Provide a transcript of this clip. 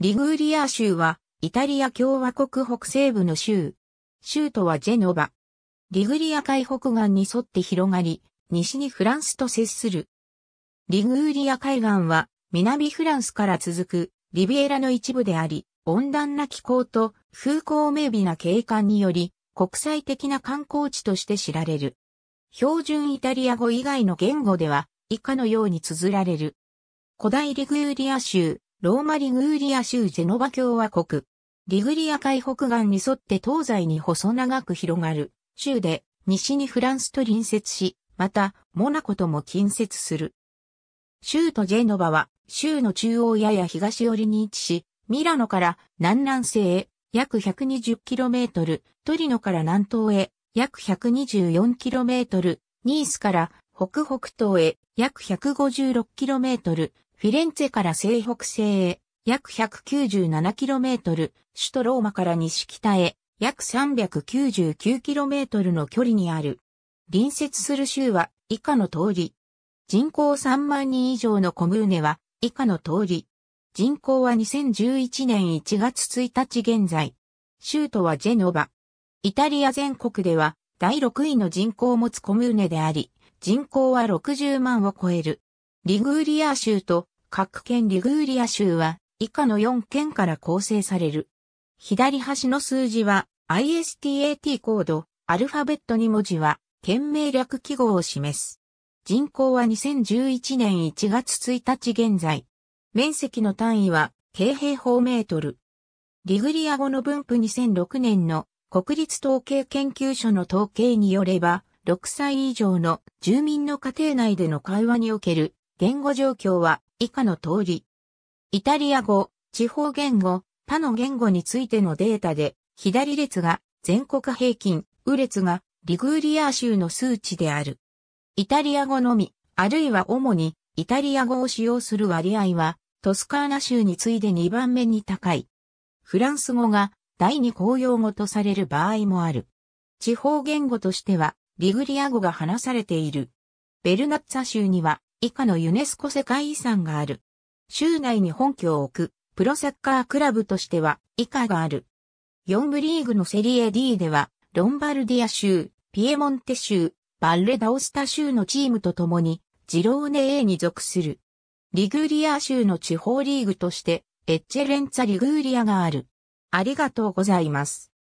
リグーリア州は、イタリア共和国北西部の州。州都はジェノバ。リグリア海北岸に沿って広がり、西にフランスと接する。リグーリア海岸は、南フランスから続く、リビエラの一部であり、温暖な気候と風光明媚な景観により、国際的な観光地として知られる。標準イタリア語以外の言語では、以下のように綴られる。古代リグーリア州、ローマリグーリア州ジェノバ共和国。リグリア海北岸に沿って東西に細長く広がる州で西にフランスと隣接し、またモナコとも近接する。州とジェノバは州の中央やや東寄りに位置し、ミラノから南南西へ約 120km、トリノから南東へ約 124km、ニースから北北東へ約 156km、フィレンツェから西北西へ、約 197km、首都ローマから西北へ、約 399km の距離にある。隣接する州は以下の通り。人口3万人以上のコムーネは以下の通り。人口は2011年1月1日現在。州都はジェノバ。イタリア全国では第6位の人口を持つコムーネであり、人口は60万を超える。リグーリア州と各県リグーリア州は以下の4県から構成される。左端の数字は ISTAT コード、アルファベット2文字は県名略記号を示す。人口は2011年1月1日現在。面積の単位は、経平方メートル。リグリア語の分布2006年の国立統計研究所の統計によれば、6歳以上の住民の家庭内での会話における言語状況は以下の通り。イタリア語、地方言語、他の言語についてのデータで、左列が全国平均、右列がリグーリア州の数値である。イタリア語のみ、あるいは主にイタリア語を使用する割合は、トスカーナ州に次いで2番目に高い。フランス語が第二公用語とされる場合もある。地方言語としては、リグリア語が話されている。ベルナッツァ州には、以下のユネスコ世界遺産がある。州内に本拠を置く、プロサッカークラブとしては、以下がある。4部リーグのセリエ D では、ロンバルディア州、ピエモンテ州、バッレダオスタ州のチームと共に、ジローネ A に属する。リグーリア州の地方リーグとして、エッチェレンツァ・リグーリアがある。ありがとうございます。